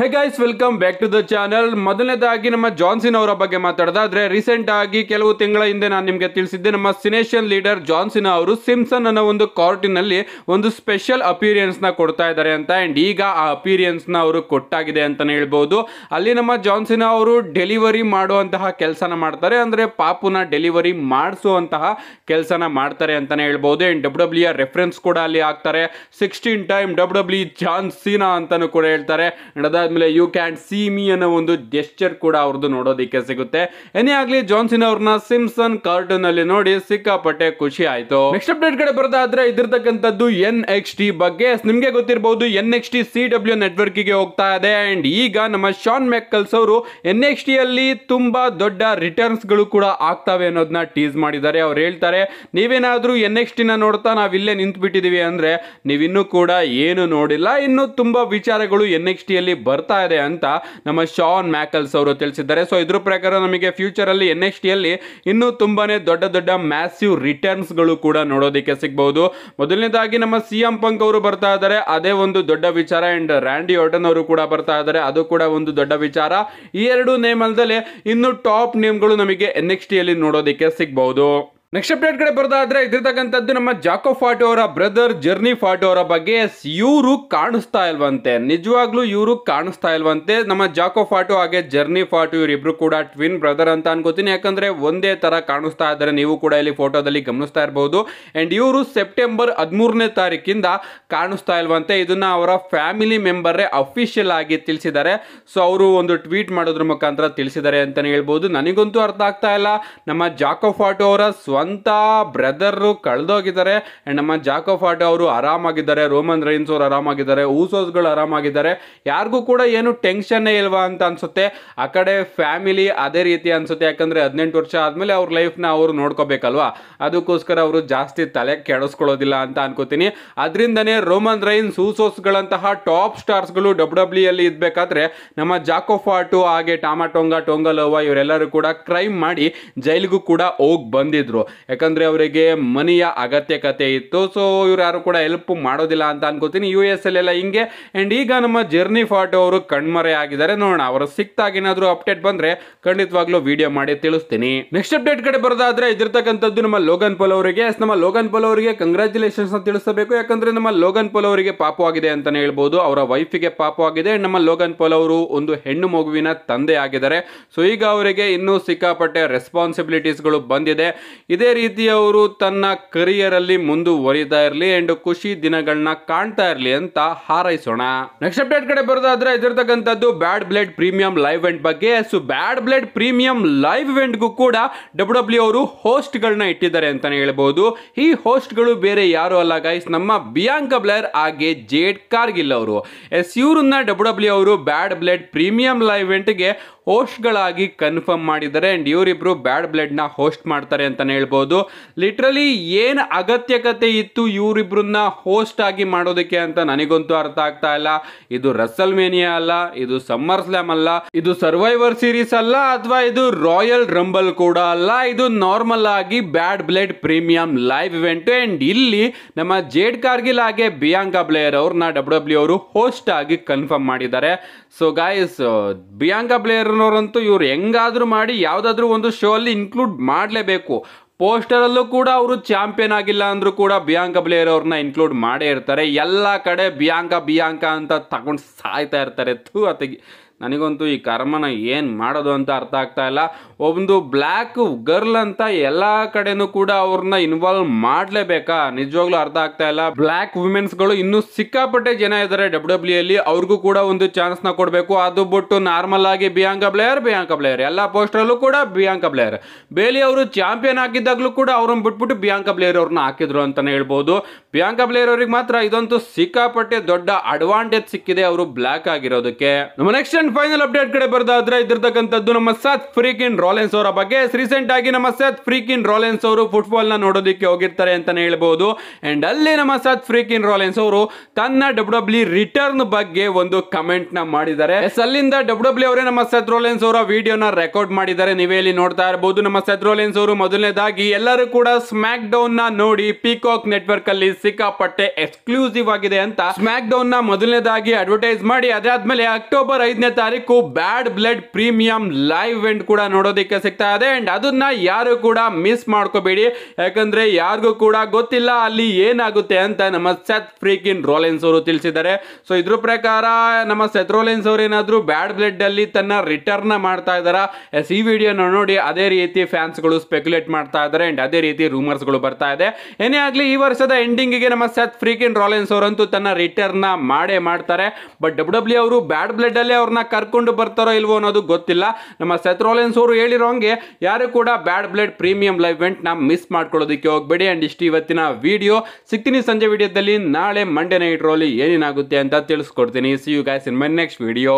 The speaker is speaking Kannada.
hey guys welcome back to the channel ಮೊದಲನೇದಾಗಿ ನಮ್ಮ ಜಾನ್ಸಿನ್ ಅವರ ಬಗ್ಗೆ ಮಾತಾಡೋದಾದ್ರೆ ರೀಸೆಂಟ್ ಆಗಿ ಕೆಲವು ತಿಂಗಳ ಹಿಂದೆ ನಾನು ನಿಮಗೆ ತಿಳಿಸಿದ್ದೆ ನಮ್ಮ ಸಿನೇಷನ್ ಲೀಡರ್ ಜಾನ್ಸಿನ್ ಅವರು ಸಿಮ್ಸನ್ ಅನ್ನೋ ಒಂದು ಕಾರ್ಟಿನಲ್ಲಿ ಒಂದು ಸ್ಪೆಷಲ್ ಅಪೀರಿಯನ್ಸ್ನ ಕೊಡ್ತಾ ಇದ್ದಾರೆ ಅಂತ ಆ್ಯಂಡ್ ಈಗ ಆ ಅಪೀರಿಯನ್ಸ್ನ ಅವರು ಕೊಟ್ಟಾಗಿದೆ ಅಂತಲೇ ಹೇಳ್ಬೋದು ಅಲ್ಲಿ ನಮ್ಮ ಜಾನ್ಸಿನ್ ಅವರು ಡೆಲಿವರಿ ಮಾಡುವಂತಹ ಕೆಲಸನ ಮಾಡ್ತಾರೆ ಅಂದರೆ ಪಾಪುನ ಡೆಲಿವರಿ ಮಾಡಿಸುವಂತಹ ಕೆಲಸನ ಮಾಡ್ತಾರೆ ಅಂತಲೇ ಹೇಳ್ಬೋದು and W W R reference ಕೂಡ ಅಲ್ಲಿ ಹಾಕ್ತಾರೆ sixteen time W W e John Cena ಅಂತಲೂ ಕೂಡ ಹೇಳ್ತಾರೆ ನಡೆದ ಅದಾದ್ಮೇಲೆ ಯು ಕ್ಯಾನ್ ಸಿ ಮೀ ಅನ್ನೋ ಒಂದು ಜೆಸ್ಟರ್ ಕೂಡ ಅವ್ರದ್ದು ನೋಡೋದಕ್ಕೆ ಸಿಗುತ್ತೆ ಏನೇ ಆಗ್ಲಿ ಜಾನ್ಸನ್ ಅವ್ರನ್ನ ಸಿಮ್ಸನ್ ಕಾರ್ಟೂನ್ ಅಲ್ಲಿ ನೋಡಿ ಸಿಕ್ಕಾಪಟ್ಟೆ ಖುಷಿ ಆಯ್ತು ನೆಕ್ಸ್ಟ್ ಅಪ್ಡೇಟ್ ಕಡೆ ಬರೋದಾದ್ರೆ ಇದಿರ್ತಕ್ಕಂಥದ್ದು ಎನ್ ಎಕ್ಸ್ ಟಿ ಬಗ್ಗೆ ನಿಮಗೆ ಗೊತ್ತಿರಬಹುದು N X T C W network ಗೆ ಹೋಗ್ತಾ ಇದೆ ಅಂಡ್ ಈಗ ನಮ್ಮ ಶಾನ್ ಮೆಕ್ಕಲ್ಸ್ ಅವರು ಎನ್ ಎಕ್ಸ್ ಟಿ ಅಲ್ಲಿ ತುಂಬಾ ದೊಡ್ಡ ರಿಟರ್ನ್ಸ್ ಗಳು ಕೂಡ ಆಗ್ತಾವೆ ಅನ್ನೋದನ್ನ ಟೀಸ್ ಮಾಡಿದ್ದಾರೆ ಅವ್ರು ಹೇಳ್ತಾರೆ ನೀವೇನಾದ್ರೂ ಎನ್ ಎಕ್ಸ್ ಟಿನ ನೋಡ್ತಾ ನಾವಿಲ್ಲೇ ನಿಂತು ಬಿಟ್ಟಿದೀವಿ ಅಂದ್ರೆ ನೀವಿನ್ನೂ ಕೂಡ ಏನು ನೋಡಿಲ್ಲ ಇನ್ನು ತುಂಬಾ ವಿಚಾರಗಳು ಎನ್ ಎಕ್ಸ್ ಟಿ ಅಲ್ಲಿ ಬರ್ ಬರ್ತಾ ಇದೆ ಅಂತ ನಮ್ಮ ಶಾನ್ ಮ್ಯಾಕಲ್ಸ್ ಅವರು ತಿಳಿಸಿದ್ದಾರೆ ಸೊ ಇದ್ರ ಪ್ರಕಾರ ನಮಗೆ ಫ್ಯೂಚರಲ್ಲಿ ಎನ್ ಎಕ್ಸ್ ಟಿಯಲ್ಲಿ ಇನ್ನೂ ತುಂಬನೇ ದೊಡ್ಡ ದೊಡ್ಡ ಮ್ಯಾಸಿವ್ ರಿಟರ್ನ್ಸ್ಗಳು ಕೂಡ ನೋಡೋದಕ್ಕೆ ಸಿಗ್ಬಹುದು ಮೊದಲನೇದಾಗಿ ನಮ್ಮ ಸಿ ಎಂ ಪಂಕ್ ಅವರು ಬರ್ತಾ ಇದ್ದಾರೆ ಅದೇ ಒಂದು ದೊಡ್ಡ ವಿಚಾರ ಅಂಡ್ ರ್ಯಾಂಡಿ ಆರ್ಟನ್ ಅವರು ಕೂಡ ಬರ್ತಾ ಇದ್ದಾರೆ ಅದು ಕೂಡ ಒಂದು ದೊಡ್ಡ ವಿಚಾರ ಈ ಎರಡು ನೇಮ್ ಅಲ್ದಲೆ ಇನ್ನು ಟಾಪ್ ನೇಮ್ಗಳು ನಮಗೆ ಎನ್ ಎಕ್ಸ್ ಟಿಯಲ್ಲಿ ನೋಡೋದಕ್ಕೆ ಸಿಗ್ಬಹುದು ನೆಕ್ಸ್ಟ್ ಅಪ್ಡೇಟ್ ಕಡೆ ಬರೋದಾದ್ರೆ ಇದಿರ್ತಕ್ಕಂಥದ್ದು ನಮ್ಮ ಜಾಕೋ ಫಾಟೋ ಅವರ ಬ್ರದರ್ ಜರ್ನಿ ಫಾಟೋ ಅವರ ಬಗ್ಗೆ ಇವರು ಕಾಣಿಸ್ತಾ ಇಲ್ವಂತೆ ನಿಜವಾಗ್ಲೂ ಇವರು ಕಾಣಿಸ್ತಾ ಇಲ್ವಂತೆ ನಮ್ಮ ಜಾಕೋ ಫಾಟೋ ಹಾಗೆ ಜರ್ನಿ ಫಾಟೋ ಇವರಿಬ್ರು ಕೂಡ ಟ್ವಿನ್ ಬ್ರದರ್ ಅಂತ ಅನ್ಕೋತೀನಿ ಯಾಕಂದ್ರೆ ಒಂದೇ ತರ ಕಾಣಿಸ್ತಾ ಇದ್ದಾರೆ ನೀವು ಕೂಡ ಇಲ್ಲಿ ಫೋಟೋದಲ್ಲಿ ಗಮನಿಸ್ತಾ ಇರಬಹುದು ಅಂಡ್ ಇವರು ಸೆಪ್ಟೆಂಬರ್ ಹದಿಮೂರನೇ ತಾರೀಕಿಂದ ಕಾಣಿಸ್ತಾ ಇಲ್ವಂತೆ ಇದನ್ನ ಅವರ ಫ್ಯಾಮಿಲಿ ಮೆಂಬರೇ ಅಫಿಷಿಯಲ್ ಆಗಿ ತಿಳಿಸಿದ್ದಾರೆ ಸೊ ಅವರು ಒಂದು ಟ್ವೀಟ್ ಮಾಡೋದ್ರ ಮುಖಾಂತರ ತಿಳಿಸಿದ್ದಾರೆ ಅಂತಾನೆ ಹೇಳ್ಬೋದು ನನಗಂತೂ ಅರ್ಥ ಆಗ್ತಾ ಇಲ್ಲ ನಮ್ಮ ಜಾಕೋ ಫಾಟೋ ಅವರ ಸ್ವಂತ ಬ್ರದರ್ ಕಳೆದೋಗಿದ್ದಾರೆ ಆ್ಯಂಡ್ ನಮ್ಮ ಜಾಕೋ ಫಾರ್ಟೋ ಅವರು ಆರಾಮಾಗಿದ್ದಾರೆ ರೋಮನ್ ರೈನ್ಸ್ ಅವರು ಆರಾಮಾಗಿದ್ದಾರೆ ಊಸೋಸ್ಗಳು ಆರಾಮಾಗಿದ್ದಾರೆ ಯಾರಿಗೂ ಕೂಡ ಏನು ಟೆನ್ಷನ್ನೇ ಇಲ್ವಾ ಅಂತ ಅನಿಸುತ್ತೆ ಆ ಕಡೆ ಫ್ಯಾಮಿಲಿ ಅದೇ ರೀತಿ ಅನಿಸುತ್ತೆ ಯಾಕಂದರೆ ಹದಿನೆಂಟು ವರ್ಷ ಆದಮೇಲೆ ಅವ್ರ ಲೈಫ್ನ ಅವರು ನೋಡ್ಕೋಬೇಕಲ್ವಾ ಅದಕ್ಕೋಸ್ಕರ ಅವರು ಜಾಸ್ತಿ ತಲೆ ಕೆಡಿಸ್ಕೊಳ್ಳೋದಿಲ್ಲ ಅಂತ ಅನ್ಕೋತೀನಿ ಅದರಿಂದನೇ ರೋಮನ್ ರೈನ್ಸ್ ಊಸೋಸ್ಗಳಂತಹ ಟಾಪ್ ಸ್ಟಾರ್ಸ್ಗಳು ಡಬ್ಲ್ಯೂ ಡಬ್ಲ್ಯೂ ಅಲ್ಲಿ ಇದ್ಬೇಕಾದ್ರೆ ನಮ್ಮ ಜಾಕೋಫಾಟು ಹಾಗೆ ಟಾಮಾಟೊಂಗ ಟೊಂಗಲೋವಾ ಇವರೆಲ್ಲರೂ ಕೂಡ ಕ್ರೈಮ್ ಮಾಡಿ ಜೈಲಿಗೂ ಕೂಡ ಹೋಗಿ ಬಂದಿದ್ರು ಯಾಕಂದರೆ ಅವರಿಗೆ ಮನಿಯ ಅಗತ್ಯಕತೆ ಇತ್ತು ಸೊ ಇವ್ರು ಯಾರು ಕೂಡ ಹೆಲ್ಪ್ ಮಾಡೋದಿಲ್ಲ ಅಂತ ಅನ್ಕೋತೀನಿ ಯು ಎಸ್ ಎಲ್ಲ ಹಿಂಗೆ ಆ್ಯಂಡ್ ಈಗ ನಮ್ಮ ಜರ್ನಿ ಫಾಟೋ ಅವರು ಕಣ್ಮರೆ ಆಗಿದ್ದಾರೆ ನೋಡೋಣ ಅವರು ಸಿಕ್ತಾಗ ಏನಾದರೂ ಅಪ್ಡೇಟ್ ಬಂದರೆ ಖಂಡಿತವಾಗ್ಲೂ ವಿಡಿಯೋ ಮಾಡಿ ತಿಳಿಸ್ತೀನಿ ನೆಕ್ಸ್ಟ್ ಅಪ್ಡೇಟ್ ಕಡೆ ಬರೋದಾದ್ರೆ ಇದಿರ್ತಕ್ಕಂಥದ್ದು ನಮ್ಮ ಲೋಗನ್ ಪೋಲ್ ಅವರಿಗೆ ನಮ್ಮ ಲೋಗನ್ ಪೋಲ್ ಅವರಿಗೆ ಅಂತ ತಿಳಿಸಬೇಕು ಯಾಕಂದ್ರೆ ನಮ್ಮ ಲೋಗನ್ ಪೋಲ್ ಅವರಿಗೆ ಪಾಪವಾಗಿದೆ ಅಂತಲೇ ಹೇಳ್ಬೋದು ಅವರ ವೈಫಿಗೆ ಪಾಪವಾಗಿದೆ ನಮ್ಮ ಲೋಗನ್ ಪೋಲ್ ಅವರು ಒಂದು ಹೆಣ್ಣು ಮಗುವಿನ ತಂದೆ ಆಗಿದ್ದಾರೆ ಸೊ ಈಗ ಅವರಿಗೆ ಇನ್ನೂ ಸಿಕ್ಕಾಪಟ್ಟೆ ರೆಸ್ಪಾನ್ಸಿಬಿಲಿಟೀಸ್ಗಳು ಬಂದಿದೆ ಇದೇ ರೀತಿ ಅವರು ತನ್ನ ಕರಿಯರಲ್ಲಿ ಮುಂದುವರಿತಾ ಇರಲಿ ಅಂಡ್ ಖುಷಿ ದಿನಗಳನ್ನ ಕಾಣ್ತಾ ಇರಲಿ ಅಂತ ಹಾರೈಸೋಣ ನೆಕ್ಸ್ಟ್ ಅಪ್ಡೇಟ್ ಕಡೆ ಬರೋದಾದ್ರೆ ಇದಿರ್ತಕ್ಕಂಥದ್ದು Bad Blood premium live event ಬಗ್ಗೆ so Bad Blood premium live ಇವೆಂಟ್ಗೂ ಕೂಡ ಡಬ್ಲ್ಯೂ ಡಬ್ಲ್ಯೂ e ಅವರು ಹೋಸ್ಟ್ಗಳನ್ನ ಇಟ್ಟಿದ್ದಾರೆ ಅಂತಾನೆ ಹೇಳ್ಬೋದು ಈ ಹೋಸ್ಟ್ಗಳು ಬೇರೆ ಯಾರು ಅಲ್ಲ ಗೈಸ್ ನಮ್ಮ ಬಿಯಾಂಕ ಬ್ಲೇರ್ ಹಾಗೆ ಜೇಡ್ ಕಾರ್ಗಿಲ್ ಅವರು ಎಸ್ ಇವ್ರನ್ನ ಡಬ್ಲ್ಯೂ ಡಬ್ಲ್ಯೂ e ಅವರು ಬ್ಯಾಡ್ ಬ್ಲೇಡ್ ಪ್ರೀಮಿಯಂ ಲೈವ್ ಇವೆಂಟ್ಗೆ ಹೋಸ್ಟ್ಗಳಾಗಿ ಕನ್ಫರ್ಮ್ ಮಾಡಿದ್ದಾರೆ ಆ್ಯಂಡ್ ಇವರಿಬ್ಬರು ಬ್ಯಾಡ್ ಬ್ಲಡ್ನ ಹೋಸ್ಟ್ ಮಾಡ್ತಾರೆ ಅಂತಲೇ ಹೇಳ್ಬೋದು ಲಿಟ್ರಲಿ ಏನು ಅಗತ್ಯಕತೆ ಇತ್ತು ಇವರಿಬ್ಬರನ್ನ ಹೋಸ್ಟ್ ಆಗಿ ಮಾಡೋದಕ್ಕೆ ಅಂತ ನನಗಂತೂ ಅರ್ಥ ಆಗ್ತಾ ಇಲ್ಲ ಇದು ರಸಲ್ ಮೇನಿಯಾ ಅಲ್ಲ ಇದು ಸಮ್ಮರ್ ಸ್ಲ್ಯಾಮ್ ಅಲ್ಲ ಇದು ಸರ್ವೈವರ್ ಸೀರೀಸ್ ಅಲ್ಲ ಅಥವಾ ಇದು ರಾಯಲ್ ರಂಬಲ್ ಕೂಡ ಅಲ್ಲ ಇದು ನಾರ್ಮಲ್ ಆಗಿ Bad Blood premium live event and ಇಲ್ಲಿ ನಮ್ಮ ಜೇಡ್ ಕಾರ್ಗಿಲ್ ಹಾಗೆ ಬಿಯಾಂಕಾ ಬ್ಲೇಯರ್ ಅವ್ರನ್ನ ಡಬ್ಲ್ಯೂ ಡಬ್ಲ್ಯೂ ಅವರು ಹೋಸ್ಟ್ ಆಗಿ ಕನ್ಫರ್ಮ್ ಮಾಡಿದ್ದಾರೆ ಸೊ ಗಾಯಸ್ ಬಿಯಾಂಕಾ ಬ್ಲೇಯರ್ ಕಿಶೋರ್ನವರಂತೂ ಇವ್ರು ಹೆಂಗಾದ್ರೂ ಮಾಡಿ ಯಾವುದಾದ್ರೂ ಒಂದು ಶೋ ಅಲ್ಲಿ ಇನ್ಕ್ಲೂಡ್ ಮಾಡಲೇಬೇಕು ಪೋಸ್ಟರಲ್ಲೂ ಕೂಡ ಅವರು ಚಾಂಪಿಯನ್ ಆಗಿಲ್ಲ ಅಂದರೂ ಕೂಡ ಬಿಯಾಂಕ ಬ್ಲೇಯರ್ ಅವ್ರನ್ನ ಇನ್ಕ್ಲೂಡ್ ಮಾಡೇ ಇರ್ತಾರೆ ಎಲ್ಲ ಕಡೆ ಬಿಯಾಂಕ ಬಿಯಾಂಕ ಅಂತ ತಗೊಂಡು ಸಾಯ್ತಾ ಇರ್ತಾರೆ ಥೂ ಅತಿಗೆ ನನಗಂತೂ ಈ ಕರ್ಮನ ಏನು ಮಾಡೋದು ಅಂತ ಅರ್ಥ ಆಗ್ತಾ ಇಲ್ಲ ಒಂದು ಬ್ಲ್ಯಾಕ್ ಗರ್ಲ್ ಅಂತ ಎಲ್ಲ ಕಡೆನೂ ಕೂಡ ಅವ್ರನ್ನ ಇನ್ವಾಲ್ವ್ ಮಾಡಲೇಬೇಕಾ ನಿಜವಾಗ್ಲೂ ಅರ್ಥ ಆಗ್ತಾ ಇಲ್ಲ ಬ್ಲ್ಯಾಕ್ ವುಮೆನ್ಸ್ಗಳು ಇನ್ನೂ ಸಿಕ್ಕಾಪಟ್ಟೆ ಜನ ಇದ್ದಾರೆ ಡಬ್ಲ್ಯೂ ಡಬ್ಲ್ಯೂ e ಅಲ್ಲಿ ಅವ್ರಿಗೂ ಕೂಡ ಒಂದು ಚಾನ್ಸ್ನ ಕೊಡಬೇಕು ಅದು ಬಿಟ್ಟು ನಾರ್ಮಲ್ ಆಗಿ ಬಿಯಾಂಕ ಬ್ಲೇಯರ್ ಬಿಯಾಂಕ ಬ್ಲೇಯರ್ ಎಲ್ಲ ಪೋಸ್ಟರಲ್ಲೂ ಕೂಡ ಬಿಯಾಂಕ ಬ್ಲೇಯರ್ ಬೇಲಿ ಅವರು ಚಾಂಪಿಯನ್ ಆಗಿದ್ದಾಗಲೂ ಕೂಡ ಅವ್ರನ್ನ ಬಿಟ್ಬಿಟ್ಟು ಬಿಯಾಂಕ ಬ್ಲೇಯರ್ ಅವ್ರನ್ನ ಹಾಕಿದ್ರು ಅಂತಲೇ ಹೇಳ್ಬೋದು ಬಿಯಾಂಕ ಬ್ಲೇಯರ್ ಅವ್ರಿಗೆ ಮಾತ್ರ ಇದಂತೂ ಸಿಕ್ಕಾಪಟ್ಟೆ ದೊಡ್ಡ ಅಡ್ವಾಂಟೇಜ್ ಸಿಕ್ಕಿದೆ ಅವರು ಬ್ಲ್ಯಾಕ್ ಆಗಿರೋದಕ್ಕೆ ನಮ್ಮ ನೆಕ್ಸ್ಟ್ ಫೈನಲ್ ಅಪ್ಡೇಟ್ ಕಡೆ ಬರೋದಾದ್ರೆ ಇದ್ದಿರ್ತಕ್ಕಂಥದ್ದು ನಮ್ಮ ಸತ್ ಇನ್ ರಾಲೆನ್ಸ್ ಅವರ ಬಗ್ಗೆ ರೀಸೆಂಟ್ ಆಗಿ ನಮ್ಮ ಸತ್ ಇನ್ ರಾಲೆನ್ಸ್ ಅವರು ಫುಟ್ಬಾಲ್ ನ ನೋಡೋದಕ್ಕೆ ಹೋಗಿರ್ತಾರೆ ಅಂತಾನೆ ಹೇಳ್ಬಹುದು ಅಂಡ್ ಅಲ್ಲಿ ನಮ್ಮ ಸತ್ ಇನ್ ರಾಲೆನ್ಸ್ ಅವರು ತನ್ನ ಡಬ್ಲ್ಯೂ ರಿಟರ್ನ್ e ಬಗ್ಗೆ ಒಂದು ಕಮೆಂಟ್ ನ ಮಾಡಿದ್ದಾರೆ ಅಲ್ಲಿಂದ ಡಬ್ಲ್ಯೂ e ಅವರೇ ನಮ್ಮ ಸತ್ ರೋಲೆನ್ಸ್ ಅವರ ವಿಡಿಯೋನ ರೆಕಾರ್ಡ್ ಮಾಡಿದ್ದಾರೆ ನೀವೇ ಇಲ್ಲಿ ನೋಡ್ತಾ ಇರಬಹುದು ನಮ್ಮ ಸತ್ ರೋಲೆನ್ಸ್ ಅವರು ಮೊದಲನೇದಾಗಿ ಎಲ್ಲರೂ ಕೂಡ ಸ್ಮ್ಯಾಕ್ ಡೌನ್ ನ ನೋಡಿ ಪೀಕಾಕ್ ನೆಟ್ವರ್ಕ್ ಅಲ್ಲಿ ಸಿಕ್ಕಾಪಟ್ಟೆ ಎಕ್ಸ್ಕ್ಲೂಸಿವ್ ಆಗಿದೆ ಅಂತ ಸ್ಮ್ಯಾಕ್ ಡೌನ್ ನ ಮೊದಲನೇದಾಗಿ ಅಡ್ವರ್ಟೈಸ್ ಮಾಡಿ ಅದಾದ್ಮೇಲೆ ಅಕ್ಟೋಬರ್ ಐದನೇ ತಾರೀಕು Bad Blood premium live event ಕೂಡ ನೋಡೋದಕ್ಕೆ ಸಿಗ್ತಾ ಇದೆ ಅಂಡ್ ಅದನ್ನ ಯಾರು ಕೂಡ ಮಿಸ್ ಮಾಡ್ಕೋಬೇಡಿ ಯಾಕಂದ್ರೆ ಯಾರಿಗೂ ಕೂಡ ಗೊತ್ತಿಲ್ಲ ಅಲ್ಲಿ ಏನಾಗುತ್ತೆ ಅಂತ ನಮ್ಮ ಸೆತ್ ಫ್ರೀಕಿನ್ ರೋಲೆನ್ಸ್ ಅವರು ತಿಳಿಸಿದ್ದಾರೆ ಸೊ ಇದ್ರ ಪ್ರಕಾರ ನಮ್ಮ ಸೆತ್ ರೋಲೆನ್ಸ್ ಅವರು ಏನಾದ್ರು ಬ್ಯಾಡ್ ಬ್ಲಡ್ ಅಲ್ಲಿ ತನ್ನ ರಿಟರ್ನ್ ಮಾಡ್ತಾ ಇದಾರ ಎಸ್ ಈ ವಿಡಿಯೋನ ನೋಡಿ ಅದೇ ರೀತಿ ಫ್ಯಾನ್ಸ್ ಗಳು ಸ್ಪೆಕ್ಯುಲೇಟ್ ಮಾಡ್ತಾ ಇದಾರೆ ಅಂಡ್ ಅದೇ ರೀತಿ ರೂಮರ್ಸ್ ಗಳು ಬರ್ತಾ ಇದೆ ಏನೇ ಆಗಲಿ ಈ ವರ್ಷದ ಎಂಡಿಂಗ್ ಗೆ ನಮ್ಮ ಸೆತ್ ಫ್ರೀಕಿನ್ ರೋಲೆನ್ಸ್ ಅವರಂತೂ ತನ್ನ ರಿಟರ್ನ್ ಮಾಡೇ ಮಾಡ್ತಾರೆ ಬಟ್ ಡಬ್ಲ್ಯೂ ಡಬ್ಲ್ಯೂ ಅವರು ಬ್ಯಾಡ್ ಬ್ಲಡ್ ಅಲ್ಲಿ ಅವ್ರನ್ನ ಕರ್ಕೊಂಡು ಬರ್ತಾರೋ ಇಲ್ವೋ ಅನ್ನೋದು ಗೊತ್ತಿಲ್ಲ ನಮ್ಮ ಸೆತ್ರೋಲೆನ್ಸ್ ಅವರು ಹೇಳಿರೋ ಹಂಗೆ ಯಾರು ಕೂಡ ಬ್ಯಾಡ್ ಬ್ಲಡ್ ಪ್ರೀಮಿಯಂ ಲೈವ್ ಇವೆಂಟ್ನ ಮಿಸ್ ಮಾಡ್ಕೊಳ್ಳೋದಕ್ಕೆ ಹೋಗ್ಬೇಡಿ ಆ್ಯಂಡ್ ಇಷ್ಟು ಇವತ್ತಿನ ವಿಡಿಯೋ ಸಿಗ್ತೀನಿ ಸಂಜೆ ವಿಡಿಯೋದಲ್ಲಿ ನಾಳೆ ಮಂಡೇ ನೈಟ್ ರೋಲಿ ಏನೇನಾಗುತ್ತೆ ಅಂತ ತಿಳಿಸ್ಕೊಡ್ತೀನಿ see you guys in my next video